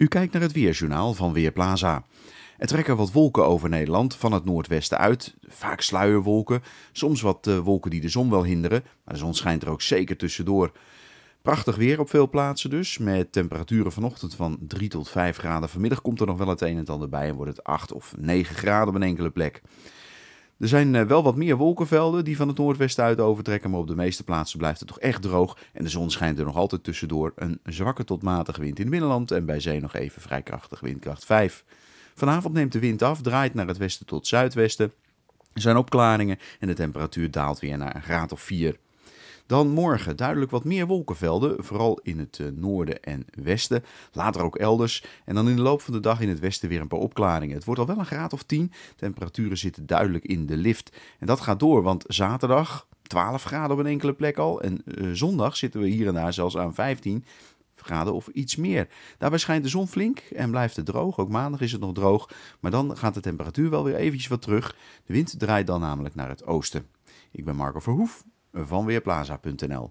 U kijkt naar het Weerjournaal van Weerplaza. Er trekken wat wolken over Nederland van het noordwesten uit. Vaak sluierwolken, soms wat eh, wolken die de zon wel hinderen. Maar de zon schijnt er ook zeker tussendoor. Prachtig weer op veel plaatsen dus, met temperaturen vanochtend van 3 tot 5 graden. Vanmiddag komt er nog wel het een en ander bij en wordt het 8 of 9 graden op een enkele plek. Er zijn eh, wel wat meer wolkenvelden die van het noordwesten uit overtrekken, maar op de meeste plaatsen blijft het toch echt droog. En de zon schijnt er nog altijd tussendoor. Een zwakke tot matige wind in het binnenland en bij zee nog even vrij krachtig windkracht 5. Vanavond neemt de wind af, draait naar het westen tot zuidwesten. Er zijn opklaringen en de temperatuur daalt weer naar een graad of 4. Dan morgen duidelijk wat meer wolkenvelden, vooral in het eh, noorden en westen. Later ook elders. En dan in de loop van de dag in het westen weer een paar opklaringen. Het wordt al wel een graad of 10. Temperaturen zitten duidelijk in de lift. En dat gaat door, want zaterdag 12 graden op een enkele plek al. En eh, zondag zitten we hier en daar zelfs aan 15 graden of iets meer. Daarbij schijnt de zon flink en blijft het droog. Ook maandag is het nog droog, maar dan gaat de temperatuur wel weer eventjes wat terug. De wind draait dan namelijk naar het oosten. Ik ben Marco Verhoef vanweerplaza.nl.